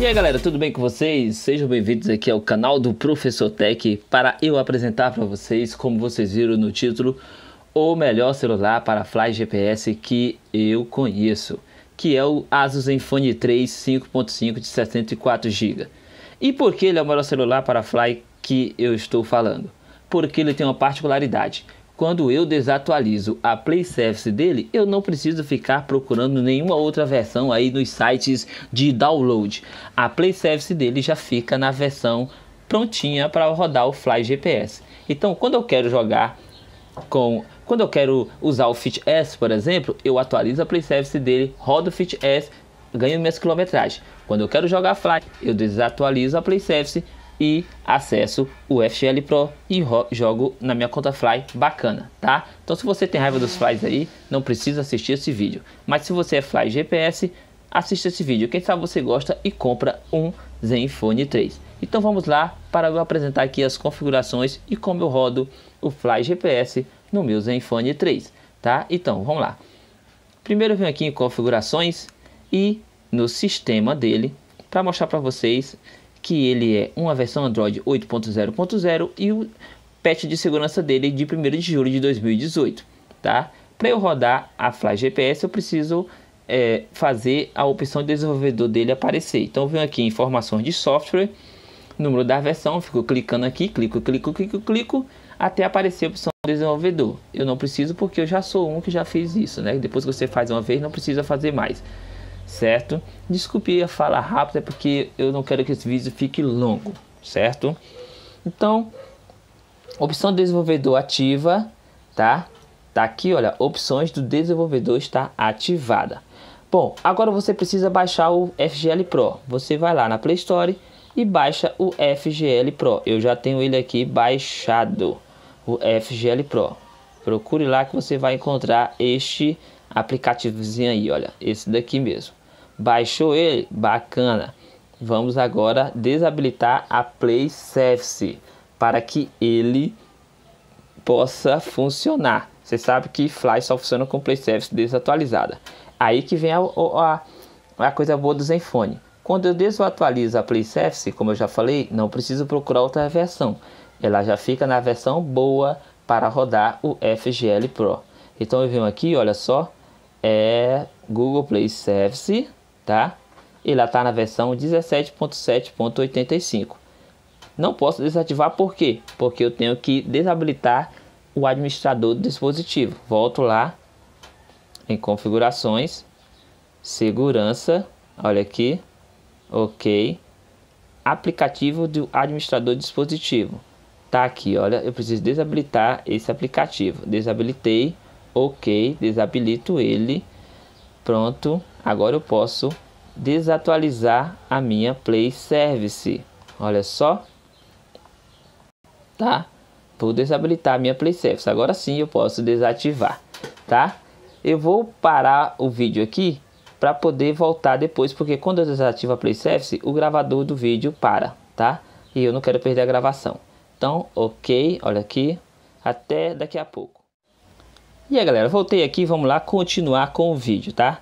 E aí galera, tudo bem com vocês? Sejam bem-vindos aqui ao canal do Professor Tech para eu apresentar para vocês, como vocês viram no título, o melhor celular para Fly GPS que eu conheço, que é o Asus Zenfone 3 5.5 de 64 GB. E por que ele é o melhor celular para Fly que eu estou falando? Porque ele tem uma particularidade quando eu desatualizo a Play Service dele, eu não preciso ficar procurando nenhuma outra versão aí nos sites de download. A Play Service dele já fica na versão prontinha para rodar o Fly GPS. Então, quando eu quero jogar com quando eu quero usar o Fit S, por exemplo, eu atualizo a Play Service dele, rodo o Fit S, ganho minhas quilometragens. Quando eu quero jogar Fly, eu desatualizo a Play Service, e acesso o FGL Pro e jogo na minha conta Fly bacana, tá? Então se você tem raiva dos Flys aí, não precisa assistir esse vídeo. Mas se você é Fly GPS, assista esse vídeo. Quem sabe você gosta e compra um Zenfone 3. Então vamos lá para eu apresentar aqui as configurações e como eu rodo o Fly GPS no meu Zenfone 3, tá? Então vamos lá. Primeiro eu venho aqui em configurações e no sistema dele para mostrar para vocês que ele é uma versão Android 8.0.0 e o patch de segurança dele é de 1 de julho de 2018, tá? Para eu rodar a Fly GPS, eu preciso é, fazer a opção de desenvolvedor dele aparecer. Então, eu venho aqui em informações de software, número da versão, fico clicando aqui, clico, clico, clico, clico, até aparecer a opção de desenvolvedor. Eu não preciso porque eu já sou um que já fez isso, né? Depois que você faz uma vez, não precisa fazer mais certo? Desculpe a rápido é porque eu não quero que esse vídeo fique longo, certo? Então, opção desenvolvedor ativa, tá? Tá aqui, olha, opções do desenvolvedor está ativada. Bom, agora você precisa baixar o FGL Pro. Você vai lá na Play Store e baixa o FGL Pro. Eu já tenho ele aqui baixado, o FGL Pro. Procure lá que você vai encontrar este aplicativozinho aí, olha, esse daqui mesmo. Baixou ele? Bacana. Vamos agora desabilitar a Play Service para que ele possa funcionar. Você sabe que Fly só funciona com Play Service desatualizada. Aí que vem a, a, a coisa boa do Zenfone. Quando eu desatualizo a Play Service, como eu já falei, não preciso procurar outra versão. Ela já fica na versão boa para rodar o FGL Pro. Então eu venho aqui, olha só, é Google Play Service tá? Ela está na versão 17.7.85. Não posso desativar por quê? Porque eu tenho que desabilitar o administrador do dispositivo. Volto lá em configurações, segurança, olha aqui, ok, aplicativo do administrador do dispositivo. Tá aqui, olha, eu preciso desabilitar esse aplicativo. Desabilitei, ok, desabilito ele, pronto. Agora eu posso desatualizar a minha Play Service. Olha só. Tá? Vou desabilitar a minha Play Service. Agora sim eu posso desativar, tá? Eu vou parar o vídeo aqui para poder voltar depois, porque quando eu desativo a Play Service, o gravador do vídeo para, tá? E eu não quero perder a gravação. Então, ok, olha aqui. Até daqui a pouco. E aí, galera, voltei aqui, vamos lá continuar com o vídeo, tá?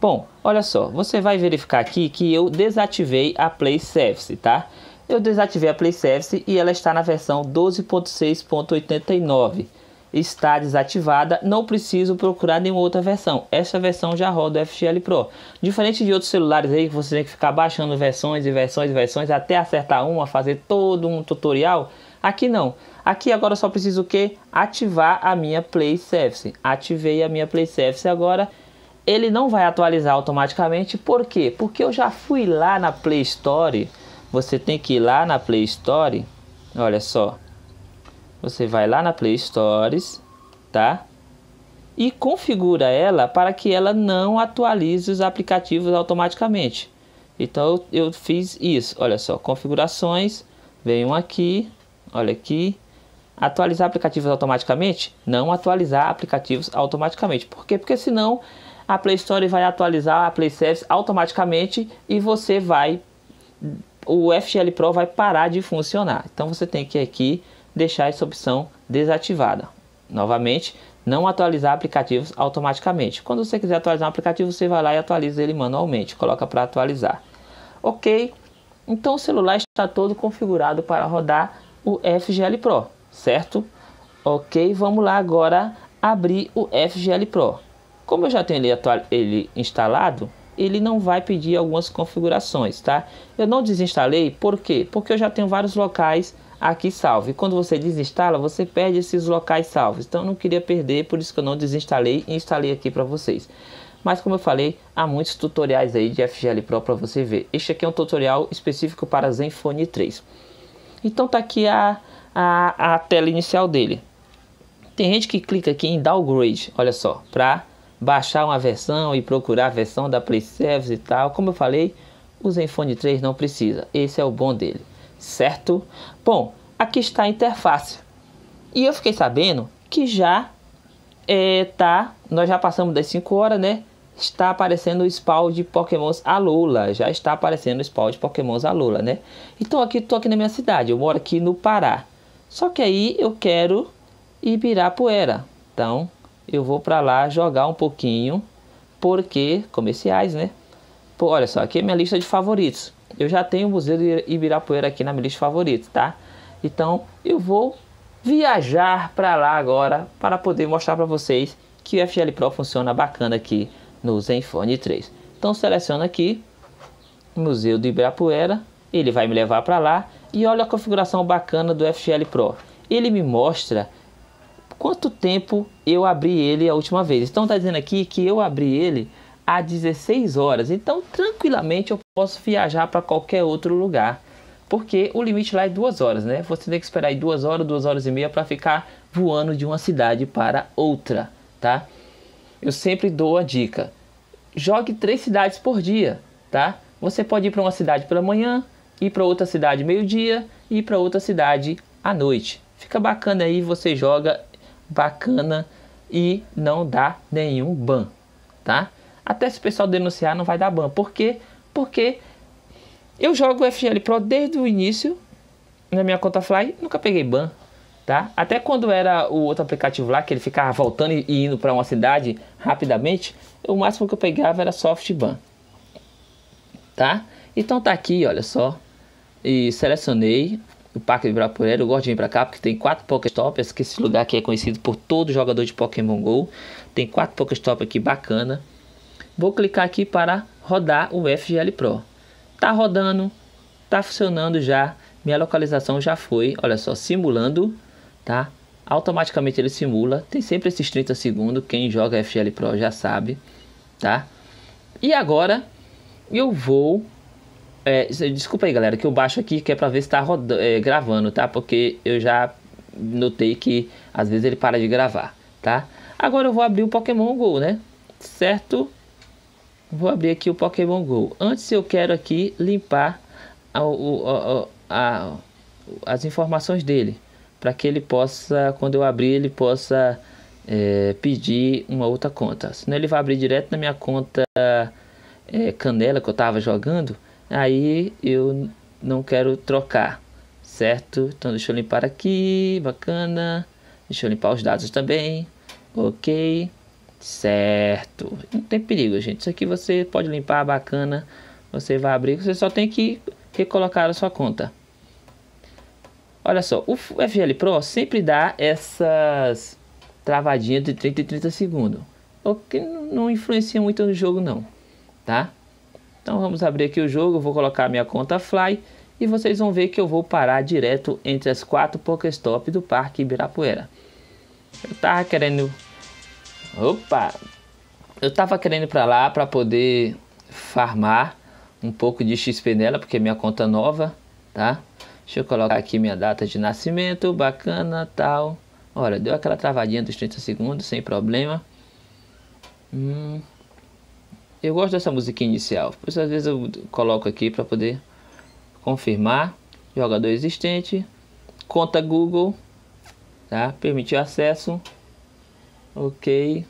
Bom, olha só, você vai verificar aqui que eu desativei a Play Service, tá? Eu desativei a Play Service e ela está na versão 12.6.89. Está desativada, não preciso procurar nenhuma outra versão. Essa versão já roda o FGL Pro. Diferente de outros celulares aí que você tem que ficar baixando versões e versões e versões até acertar uma, fazer todo um tutorial, aqui não. Aqui agora eu só preciso o que? Ativar a minha Play Service. Ativei a minha Play Service agora ele não vai atualizar automaticamente. Por quê? Porque eu já fui lá na Play Store. Você tem que ir lá na Play Store. Olha só. Você vai lá na Play Stores, tá? E configura ela para que ela não atualize os aplicativos automaticamente. Então eu fiz isso. Olha só, configurações. Venho aqui, olha aqui. Atualizar aplicativos automaticamente? Não atualizar aplicativos automaticamente. Por quê? Porque senão a Play Store vai atualizar a Play Service automaticamente e você vai o FGL Pro vai parar de funcionar. Então você tem que aqui deixar essa opção desativada. Novamente, não atualizar aplicativos automaticamente. Quando você quiser atualizar um aplicativo, você vai lá e atualiza ele manualmente, coloca para atualizar. OK? Então o celular está todo configurado para rodar o FGL Pro, certo? OK, vamos lá agora abrir o FGL Pro. Como eu já tenho ele, ele instalado, ele não vai pedir algumas configurações, tá? Eu não desinstalei, por quê? Porque eu já tenho vários locais aqui salvo. E quando você desinstala, você perde esses locais salvos. Então, eu não queria perder, por isso que eu não desinstalei e instalei aqui para vocês. Mas como eu falei, há muitos tutoriais aí de FGL Pro para você ver. Este aqui é um tutorial específico para Zenfone 3. Então tá aqui a, a, a tela inicial dele. Tem gente que clica aqui em downgrade, olha só, para baixar uma versão e procurar a versão da Play Service e tal. Como eu falei, o Zenfone 3 não precisa. Esse é o bom dele, certo? Bom, aqui está a interface. E eu fiquei sabendo que já é, tá, nós já passamos das 5 horas, né? Está aparecendo o spawn de Pokémons lula Já está aparecendo o spawn de Pokémons lula né? Então aqui estou aqui na minha cidade, eu moro aqui no Pará. Só que aí eu quero Ibirapuera. Então, eu vou para lá jogar um pouquinho, porque comerciais, né? Pô, olha só, aqui é minha lista de favoritos. Eu já tenho o Museu de Ibirapuera aqui na minha lista de favoritos, tá? Então eu vou viajar para lá agora para poder mostrar para vocês que o FL Pro funciona bacana aqui no Zenfone 3. Então seleciona aqui Museu do Ibirapuera, ele vai me levar para lá e olha a configuração bacana do FL Pro. Ele me mostra quanto tempo eu abri ele a última vez. Então tá dizendo aqui que eu abri ele a 16 horas. Então tranquilamente eu posso viajar para qualquer outro lugar. Porque o limite lá é duas horas, né? Você tem que esperar aí duas horas, duas horas e meia para ficar voando de uma cidade para outra, tá? Eu sempre dou a dica: jogue três cidades por dia, tá? Você pode ir para uma cidade pela manhã, ir para outra cidade meio-dia e ir para outra cidade à noite. Fica bacana aí, você joga bacana e não dá nenhum ban, tá? Até se o pessoal denunciar não vai dar ban. Por quê? Porque eu jogo o Pro desde o início na minha conta Fly, nunca peguei ban, tá? Até quando era o outro aplicativo lá que ele ficava voltando e indo para uma cidade rapidamente, o máximo que eu pegava era soft ban. Tá? Então tá aqui, olha só. E selecionei do Parque de Ibirapuera. Eu gosto de vir para cá porque tem quatro Pokéstops, que esse lugar aqui é conhecido por todo jogador de Pokémon GO. Tem quatro Pokéstops aqui bacana. Vou clicar aqui para rodar o FGL Pro. Tá rodando, tá funcionando já. Minha localização já foi, olha só, simulando, tá? Automaticamente ele simula, tem sempre esses 30 segundos, quem joga FGL Pro já sabe, tá? E agora eu vou é, desculpa aí, galera, que eu baixo aqui que é pra ver se tá rodando, é, gravando, tá? Porque eu já notei que às vezes ele para de gravar, tá? Agora eu vou abrir o Pokémon GO, né? Certo? Vou abrir aqui o Pokémon GO. Antes eu quero aqui limpar a, a, a, as informações dele. Para que ele possa, quando eu abrir, ele possa é, pedir uma outra conta. Senão ele vai abrir direto na minha conta é, Canela que eu estava jogando aí eu não quero trocar, certo? Então deixa eu limpar aqui, bacana. Deixa eu limpar os dados também, ok, certo. Não tem perigo, gente. Isso aqui você pode limpar, bacana. Você vai abrir, você só tem que recolocar a sua conta. Olha só, o FL Pro sempre dá essas travadinhas de 30 e 30 segundos. O que não influencia muito no jogo não, tá? Então vamos abrir aqui o jogo, vou colocar minha conta Fly e vocês vão ver que eu vou parar direto entre as quatro Pokéstop do Parque Ibirapuera. Eu tava querendo... Opa! Eu tava querendo para lá para poder farmar um pouco de XP nela, porque é minha conta nova, tá? Deixa eu colocar aqui minha data de nascimento, bacana, tal. Olha, deu aquela travadinha dos 30 segundos, sem problema. Hum, eu gosto dessa musiquinha inicial, por isso às vezes eu coloco aqui para poder confirmar. Jogador existente, conta Google, tá? Permitir acesso, ok.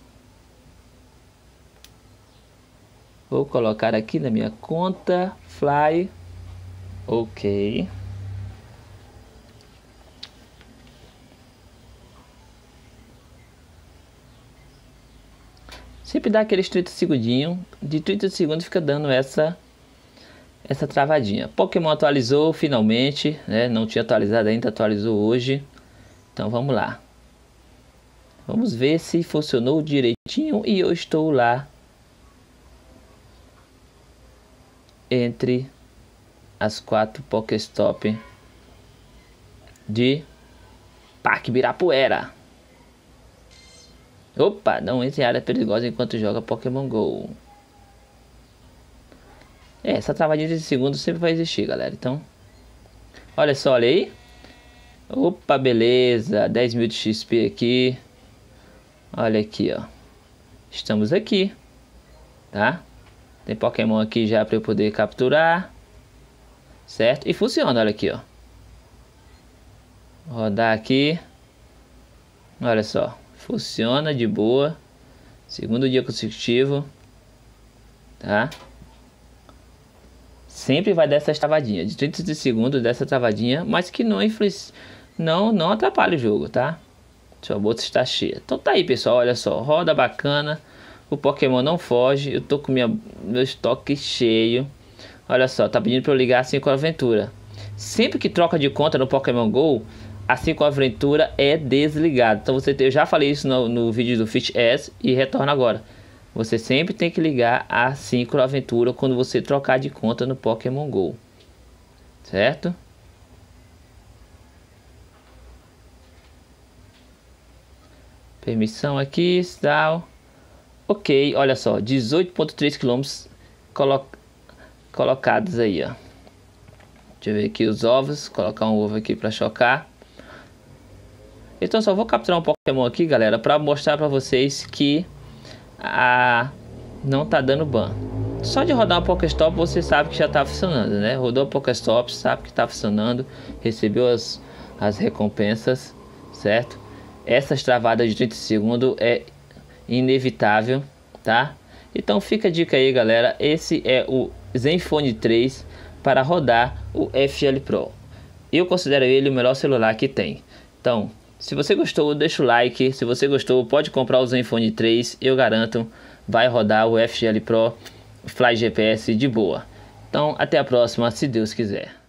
Vou colocar aqui na minha conta, fly, ok. Sempre dá aqueles 30 segundinhos. De 30 segundos fica dando essa essa travadinha. Pokémon atualizou finalmente, né? Não tinha atualizado ainda, atualizou hoje. Então vamos lá. Vamos ver se funcionou direitinho e eu estou lá entre as quatro Pokéstop de Parque Birapuera. Opa, não entre em área perigosa enquanto joga Pokémon GO. É, essa travadinha de segundos sempre vai existir, galera. Então, olha só, olha aí. Opa, beleza. 10 mil de XP aqui. Olha aqui, ó. Estamos aqui, tá? Tem Pokémon aqui já para eu poder capturar. Certo? E funciona, olha aqui, ó. Rodar aqui. Olha só. Funciona de boa. Segundo dia consecutivo. Tá? Sempre vai dar travadinha De 30 segundos dessa travadinha. Mas que não, influencia, não, não atrapalha o jogo, tá? Sua bolsa está cheia. Então tá aí, pessoal. Olha só. Roda bacana. O Pokémon não foge. Eu tô com minha, meu estoque cheio. Olha só. Tá pedindo para eu ligar assim com a aventura. Sempre que troca de conta no Pokémon GO, assim como a aventura é desligado. Então você tem, eu já falei isso no, no vídeo do Fit S e retorna agora. Você sempre tem que ligar a aventura quando você trocar de conta no Pokémon GO. Certo? Permissão aqui, está Ok, olha só, 18.3 km colo colocados aí, ó. Deixa eu ver aqui os ovos, colocar um ovo aqui para chocar. Então só vou capturar um Pokémon aqui, galera, para mostrar para vocês que a não tá dando ban. Só de rodar pouco Pokéstop você sabe que já tá funcionando, né? Rodou pouco Pokéstop, sabe que tá funcionando, recebeu as, as recompensas, certo? Essas travadas de 30 segundos é inevitável, tá? Então fica a dica aí, galera. Esse é o Zenfone 3 para rodar o FL Pro. Eu considero ele o melhor celular que tem. Então, se você gostou, deixa o like. Se você gostou, pode comprar o Zenfone 3. Eu garanto, vai rodar o FGL Pro Fly GPS de boa. Então, até a próxima, se Deus quiser.